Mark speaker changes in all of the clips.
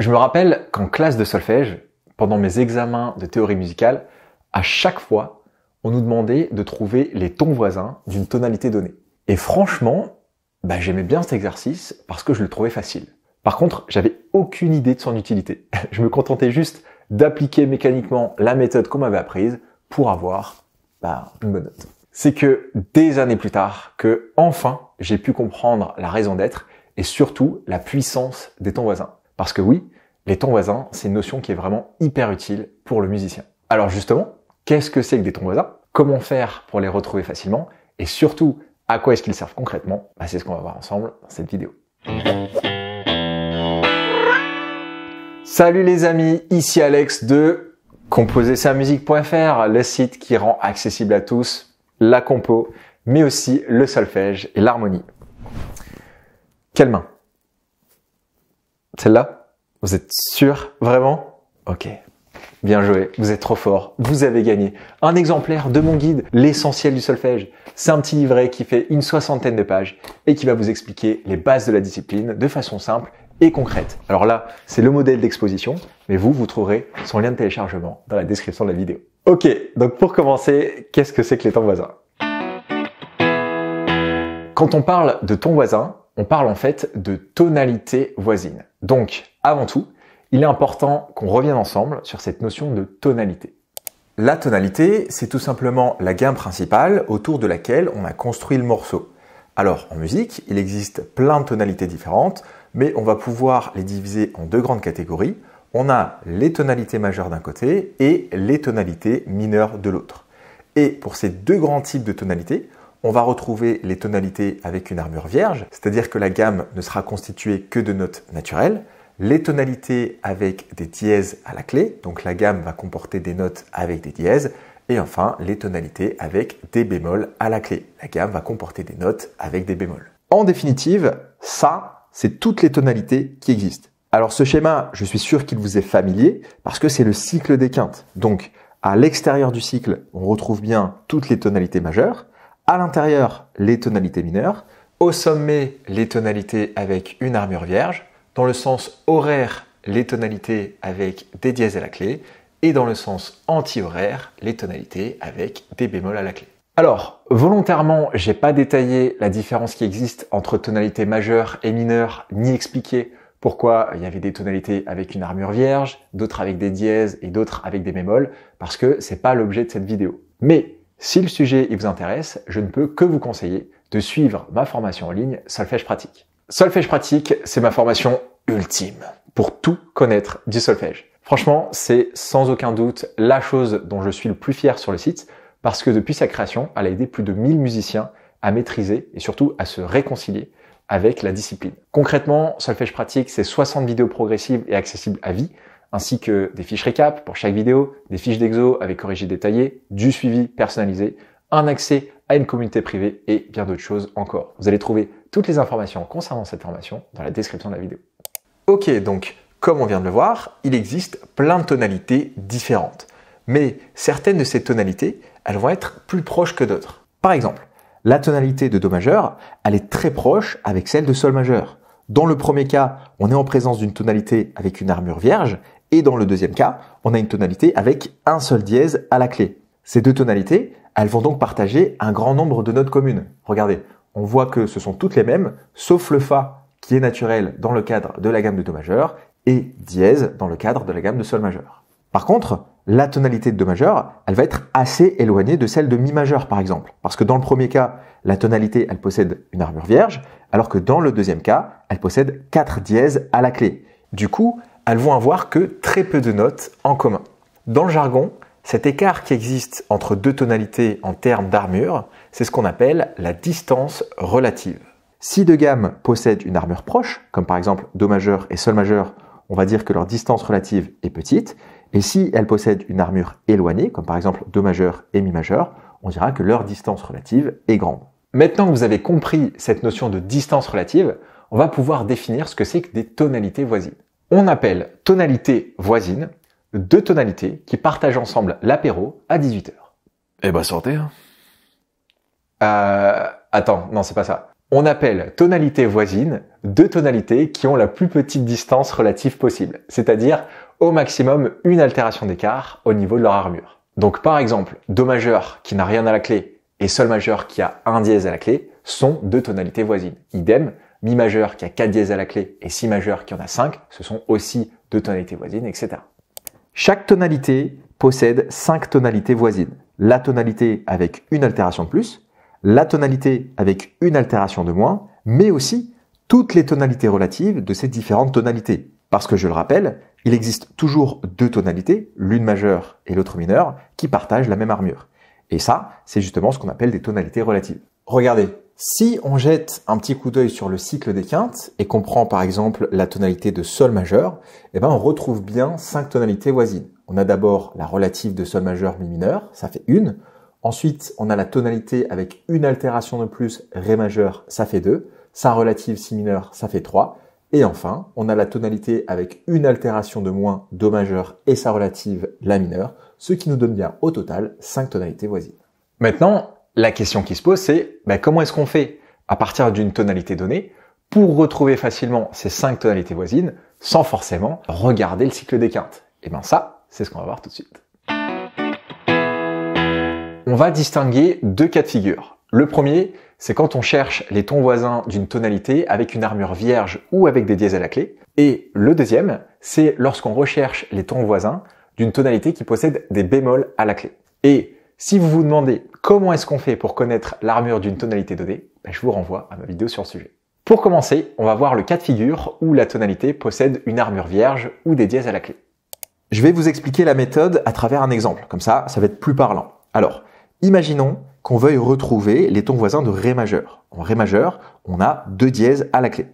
Speaker 1: Je me rappelle qu'en classe de solfège, pendant mes examens de théorie musicale, à chaque fois, on nous demandait de trouver les tons voisins d'une tonalité donnée. Et franchement, bah, j'aimais bien cet exercice parce que je le trouvais facile. Par contre, j'avais aucune idée de son utilité. Je me contentais juste d'appliquer mécaniquement la méthode qu'on m'avait apprise pour avoir bah, une bonne note. C'est que des années plus tard, que enfin j'ai pu comprendre la raison d'être et surtout la puissance des tons voisins. Parce que oui, les tons voisins, c'est une notion qui est vraiment hyper utile pour le musicien. Alors justement, qu'est-ce que c'est que des tons voisins Comment faire pour les retrouver facilement Et surtout, à quoi est-ce qu'ils servent concrètement bah, C'est ce qu'on va voir ensemble dans cette vidéo. Salut les amis, ici Alex de musique.fr, le site qui rend accessible à tous la compo, mais aussi le solfège et l'harmonie. Quelle main celle-là Vous êtes sûr Vraiment Ok. Bien joué, vous êtes trop fort, vous avez gagné. Un exemplaire de mon guide, l'essentiel du solfège. C'est un petit livret qui fait une soixantaine de pages et qui va vous expliquer les bases de la discipline de façon simple et concrète. Alors là, c'est le modèle d'exposition, mais vous, vous trouverez son lien de téléchargement dans la description de la vidéo. Ok, donc pour commencer, qu'est-ce que c'est que les temps voisins Quand on parle de ton voisin, on parle en fait de tonalité voisine. Donc, avant tout, il est important qu'on revienne ensemble sur cette notion de tonalité. La tonalité, c'est tout simplement la gamme principale autour de laquelle on a construit le morceau. Alors, en musique, il existe plein de tonalités différentes, mais on va pouvoir les diviser en deux grandes catégories. On a les tonalités majeures d'un côté et les tonalités mineures de l'autre. Et pour ces deux grands types de tonalités, on va retrouver les tonalités avec une armure vierge, c'est-à-dire que la gamme ne sera constituée que de notes naturelles. Les tonalités avec des dièses à la clé, donc la gamme va comporter des notes avec des dièses. Et enfin, les tonalités avec des bémols à la clé. La gamme va comporter des notes avec des bémols. En définitive, ça, c'est toutes les tonalités qui existent. Alors ce schéma, je suis sûr qu'il vous est familier parce que c'est le cycle des quintes. Donc à l'extérieur du cycle, on retrouve bien toutes les tonalités majeures à l'intérieur les tonalités mineures, au sommet les tonalités avec une armure vierge, dans le sens horaire les tonalités avec des dièses à la clé, et dans le sens anti-horaire les tonalités avec des bémols à la clé. Alors, volontairement, j'ai pas détaillé la différence qui existe entre tonalités majeures et mineures ni expliqué pourquoi il y avait des tonalités avec une armure vierge, d'autres avec des dièses et d'autres avec des bémols, parce que c'est pas l'objet de cette vidéo. Mais si le sujet vous intéresse, je ne peux que vous conseiller de suivre ma formation en ligne Solfège pratique. Solfège pratique, c'est ma formation ultime pour tout connaître du solfège. Franchement, c'est sans aucun doute la chose dont je suis le plus fier sur le site parce que depuis sa création, elle a aidé plus de 1000 musiciens à maîtriser et surtout à se réconcilier avec la discipline. Concrètement, solfège pratique, c'est 60 vidéos progressives et accessibles à vie ainsi que des fiches récap pour chaque vidéo, des fiches d'exo avec corrigé détaillé, du suivi personnalisé, un accès à une communauté privée et bien d'autres choses encore. Vous allez trouver toutes les informations concernant cette formation dans la description de la vidéo. Ok, donc comme on vient de le voir, il existe plein de tonalités différentes. Mais certaines de ces tonalités, elles vont être plus proches que d'autres. Par exemple, la tonalité de Do majeur, elle est très proche avec celle de Sol majeur. Dans le premier cas, on est en présence d'une tonalité avec une armure vierge, et dans le deuxième cas, on a une tonalité avec un seul dièse à la clé. Ces deux tonalités, elles vont donc partager un grand nombre de notes communes. Regardez, on voit que ce sont toutes les mêmes, sauf le Fa qui est naturel dans le cadre de la gamme de Do majeur et dièse dans le cadre de la gamme de Sol majeur. Par contre, la tonalité de Do majeur, elle va être assez éloignée de celle de Mi majeur par exemple, parce que dans le premier cas, la tonalité, elle possède une armure vierge, alors que dans le deuxième cas, elle possède quatre dièses à la clé. Du coup, elles vont avoir que très peu de notes en commun. Dans le jargon, cet écart qui existe entre deux tonalités en termes d'armure, c'est ce qu'on appelle la distance relative. Si deux gammes possèdent une armure proche, comme par exemple Do majeur et Sol majeur, on va dire que leur distance relative est petite, et si elles possèdent une armure éloignée, comme par exemple Do majeur et Mi majeur, on dira que leur distance relative est grande. Maintenant que vous avez compris cette notion de distance relative, on va pouvoir définir ce que c'est que des tonalités voisines. On appelle tonalité voisine, deux tonalités qui partagent ensemble l'apéro à 18h. Eh ben sortez. Hein. Euh, attends, non c'est pas ça. On appelle tonalité voisine, deux tonalités qui ont la plus petite distance relative possible, c'est-à-dire au maximum une altération d'écart au niveau de leur armure. Donc par exemple, Do majeur qui n'a rien à la clé et Sol majeur qui a un dièse à la clé sont deux tonalités voisines. Idem, mi majeur qui a 4 dièses à la clé et si majeur qui en a 5, ce sont aussi deux tonalités voisines, etc. Chaque tonalité possède 5 tonalités voisines. La tonalité avec une altération de plus, la tonalité avec une altération de moins, mais aussi toutes les tonalités relatives de ces différentes tonalités. Parce que je le rappelle, il existe toujours deux tonalités, l'une majeure et l'autre mineure, qui partagent la même armure. Et ça, c'est justement ce qu'on appelle des tonalités relatives. Regardez, si on jette un petit coup d'œil sur le cycle des quintes et qu'on prend par exemple la tonalité de sol majeur, eh ben on retrouve bien cinq tonalités voisines. On a d'abord la relative de sol majeur mi mineur, ça fait une. Ensuite, on a la tonalité avec une altération de plus ré majeur, ça fait deux. Sa relative si mineur, ça fait trois. Et enfin, on a la tonalité avec une altération de moins do majeur et sa relative la mineur, ce qui nous donne bien au total cinq tonalités voisines. Maintenant, la question qui se pose, c'est ben, comment est-ce qu'on fait à partir d'une tonalité donnée pour retrouver facilement ces cinq tonalités voisines sans forcément regarder le cycle des quintes Et eh bien ça, c'est ce qu'on va voir tout de suite. On va distinguer deux cas de figure. Le premier, c'est quand on cherche les tons voisins d'une tonalité avec une armure vierge ou avec des dièses à la clé. Et le deuxième, c'est lorsqu'on recherche les tons voisins d'une tonalité qui possède des bémols à la clé. Et si vous vous demandez comment est-ce qu'on fait pour connaître l'armure d'une tonalité donnée, ben, je vous renvoie à ma vidéo sur le sujet. Pour commencer, on va voir le cas de figure où la tonalité possède une armure vierge ou des dièses à la clé. Je vais vous expliquer la méthode à travers un exemple, comme ça, ça va être plus parlant. Alors, imaginons qu'on veuille retrouver les tons voisins de Ré majeur. En Ré majeur, on a deux dièses à la clé.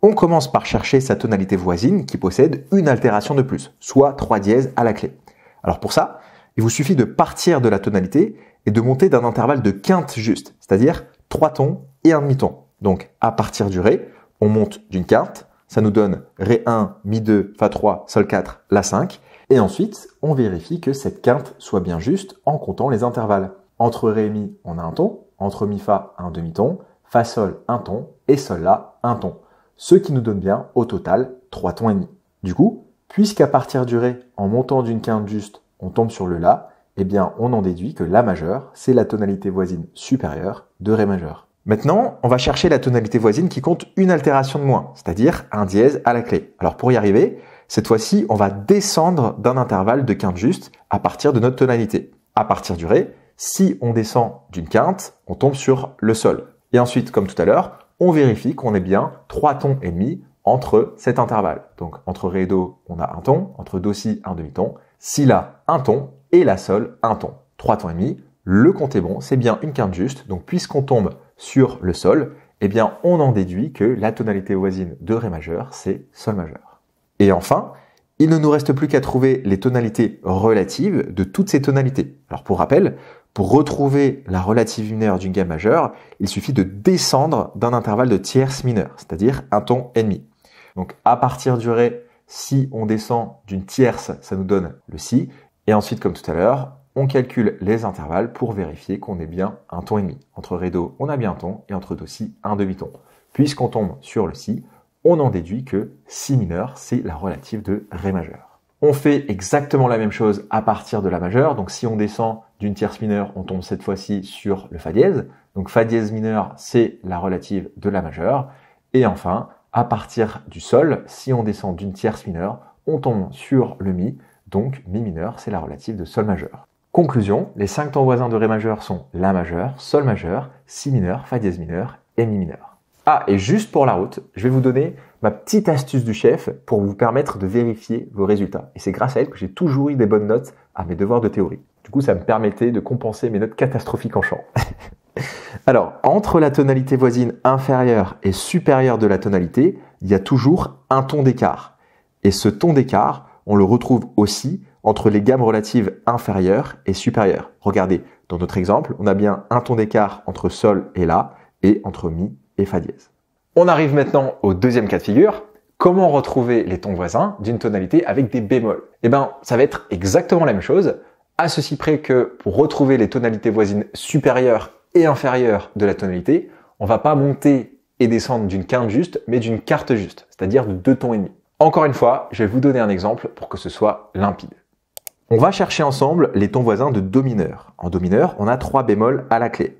Speaker 1: On commence par chercher sa tonalité voisine qui possède une altération de plus, soit trois dièses à la clé. Alors pour ça, il vous suffit de partir de la tonalité et de monter d'un intervalle de quinte juste, c'est-à-dire 3 tons et un demi-ton. Donc à partir du Ré, on monte d'une quinte, ça nous donne Ré 1, Mi 2, Fa 3, Sol 4, La 5, et ensuite on vérifie que cette quinte soit bien juste en comptant les intervalles. Entre Ré et Mi, on a un ton, entre Mi Fa, un demi-ton, Fa Sol, un ton, et Sol La, un ton. Ce qui nous donne bien au total 3 tons et demi. Du coup, puisqu'à partir du Ré, en montant d'une quinte juste, on tombe sur le La, eh bien on en déduit que La majeur, c'est la tonalité voisine supérieure de Ré majeur. Maintenant, on va chercher la tonalité voisine qui compte une altération de moins, c'est-à-dire un dièse à la clé. Alors pour y arriver, cette fois-ci, on va descendre d'un intervalle de quinte juste à partir de notre tonalité. À partir du Ré, si on descend d'une quinte, on tombe sur le Sol. Et ensuite, comme tout à l'heure, on vérifie qu'on est bien trois tons et demi entre cet intervalle. Donc entre Ré et Do, on a un ton, entre Do si un demi-ton, si la, un ton, et la sol, un ton. Trois tons et demi, le compte est bon, c'est bien une quinte juste, donc puisqu'on tombe sur le sol, eh bien on en déduit que la tonalité voisine de Ré majeur, c'est Sol majeur. Et enfin, il ne nous reste plus qu'à trouver les tonalités relatives de toutes ces tonalités. Alors pour rappel, pour retrouver la relative mineure d'une gamme majeure, il suffit de descendre d'un intervalle de tierce mineure, c'est-à-dire un ton et demi. Donc à partir du Ré si on descend d'une tierce, ça nous donne le si. Et ensuite, comme tout à l'heure, on calcule les intervalles pour vérifier qu'on est bien un ton et demi. Entre ré do, on a bien un ton et entre do si, un demi-ton. Puisqu'on tombe sur le si, on en déduit que si mineur, c'est la relative de ré majeur. On fait exactement la même chose à partir de la majeure. Donc si on descend d'une tierce mineure, on tombe cette fois-ci sur le fa dièse. Donc fa dièse mineur, c'est la relative de la majeure. Et enfin, à partir du sol. Si on descend d'une tierce mineure, on tombe sur le mi, donc mi mineur, c'est la relative de sol majeur. Conclusion, les cinq temps voisins de ré majeur sont la majeur, sol majeur, si mineur, fa dièse mineur et mi mineur. Ah, et juste pour la route, je vais vous donner ma petite astuce du chef pour vous permettre de vérifier vos résultats. Et c'est grâce à elle que j'ai toujours eu des bonnes notes à mes devoirs de théorie. Du coup, ça me permettait de compenser mes notes catastrophiques en chant. Alors, entre la tonalité voisine inférieure et supérieure de la tonalité, il y a toujours un ton d'écart. Et ce ton d'écart, on le retrouve aussi entre les gammes relatives inférieures et supérieures. Regardez, dans notre exemple, on a bien un ton d'écart entre sol et la et entre mi et fa dièse. On arrive maintenant au deuxième cas de figure. Comment retrouver les tons voisins d'une tonalité avec des bémols Eh bien, ça va être exactement la même chose, à ceci près que pour retrouver les tonalités voisines supérieures et inférieure de la tonalité, on va pas monter et descendre d'une quinte juste, mais d'une carte juste, c'est-à-dire de deux tons et demi. Encore une fois, je vais vous donner un exemple pour que ce soit limpide. On va chercher ensemble les tons voisins de Do mineur. En Do mineur, on a trois bémols à la clé.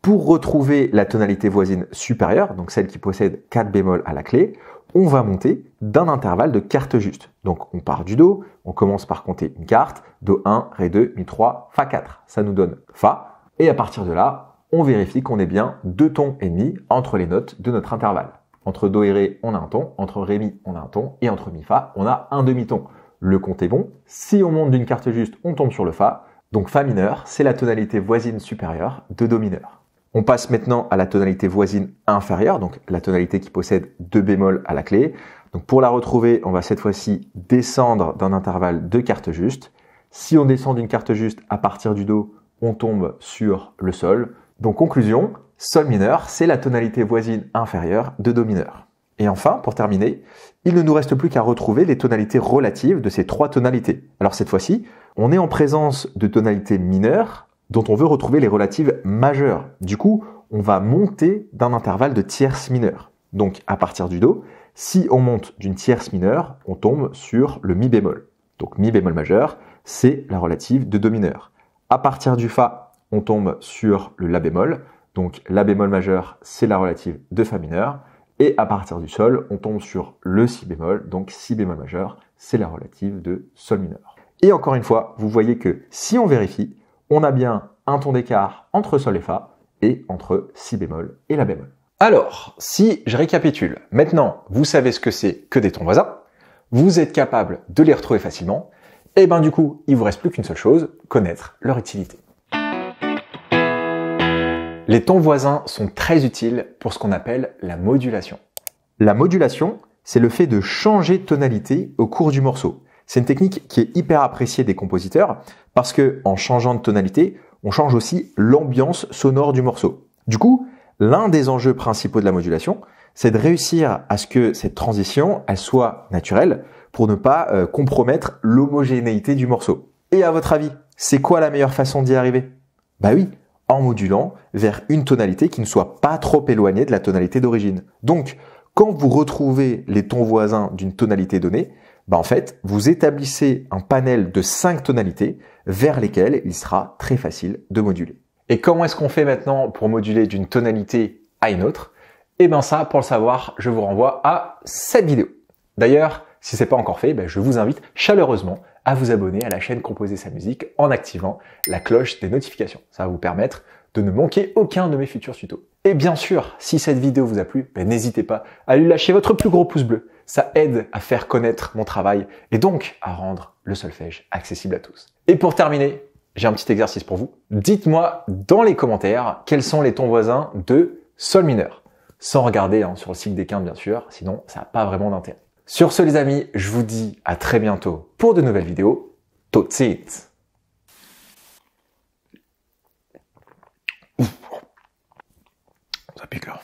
Speaker 1: Pour retrouver la tonalité voisine supérieure, donc celle qui possède 4 bémols à la clé, on va monter d'un intervalle de carte juste. Donc on part du Do, on commence par compter une carte, Do 1, Ré 2, Mi 3, Fa 4. Ça nous donne Fa, et à partir de là, on vérifie qu'on est bien deux tons et demi entre les notes de notre intervalle. Entre Do et Ré, on a un ton, entre Ré mi, on a un ton, et entre Mi Fa, on a un demi-ton. Le compte est bon. Si on monte d'une carte juste, on tombe sur le Fa. Donc Fa mineur, c'est la tonalité voisine supérieure de Do mineur. On passe maintenant à la tonalité voisine inférieure, donc la tonalité qui possède deux bémols à la clé. Donc pour la retrouver, on va cette fois-ci descendre d'un intervalle de carte juste. Si on descend d'une carte juste à partir du Do, on tombe sur le sol. Donc conclusion, sol mineur, c'est la tonalité voisine inférieure de do mineur. Et enfin, pour terminer, il ne nous reste plus qu'à retrouver les tonalités relatives de ces trois tonalités. Alors cette fois-ci, on est en présence de tonalités mineures dont on veut retrouver les relatives majeures. Du coup, on va monter d'un intervalle de tierce mineure. Donc à partir du Do, si on monte d'une tierce mineure, on tombe sur le Mi bémol. Donc Mi bémol majeur, c'est la relative de Do mineur. À partir du Fa, on tombe sur le La bémol. Donc La bémol majeur, c'est la relative de Fa mineur. Et à partir du Sol, on tombe sur le Si bémol. Donc Si bémol majeur, c'est la relative de Sol mineur. Et encore une fois, vous voyez que si on vérifie, on a bien un ton d'écart entre Sol et Fa et entre Si bémol et La bémol. Alors, si je récapitule, maintenant vous savez ce que c'est que des tons voisins, vous êtes capable de les retrouver facilement, et eh ben du coup, il vous reste plus qu'une seule chose, connaître leur utilité. Les tons voisins sont très utiles pour ce qu'on appelle la modulation. La modulation, c'est le fait de changer de tonalité au cours du morceau. C'est une technique qui est hyper appréciée des compositeurs parce que en changeant de tonalité, on change aussi l'ambiance sonore du morceau. Du coup, l'un des enjeux principaux de la modulation, c'est de réussir à ce que cette transition, elle soit naturelle, pour ne pas euh, compromettre l'homogénéité du morceau. Et à votre avis, c'est quoi la meilleure façon d'y arriver Bah oui, en modulant vers une tonalité qui ne soit pas trop éloignée de la tonalité d'origine. Donc, quand vous retrouvez les tons voisins d'une tonalité donnée, bah en fait, vous établissez un panel de 5 tonalités vers lesquelles il sera très facile de moduler. Et comment est-ce qu'on fait maintenant pour moduler d'une tonalité à une autre Eh bien ça, pour le savoir, je vous renvoie à cette vidéo. D'ailleurs, si ce n'est pas encore fait, ben, je vous invite chaleureusement à vous abonner à la chaîne Composer sa musique en activant la cloche des notifications. Ça va vous permettre de ne manquer aucun de mes futurs tutos. Et bien sûr, si cette vidéo vous a plu, ben, n'hésitez pas à lui lâcher votre plus gros pouce bleu. Ça aide à faire connaître mon travail et donc à rendre le solfège accessible à tous. Et pour terminer, j'ai un petit exercice pour vous. Dites-moi dans les commentaires quels sont les tons voisins de sol mineur. Sans regarder hein, sur le cycle des quintes bien sûr, sinon ça n'a pas vraiment d'intérêt. Sur ce les amis, je vous dis à très bientôt pour de nouvelles vidéos. Tout de Ça pique là.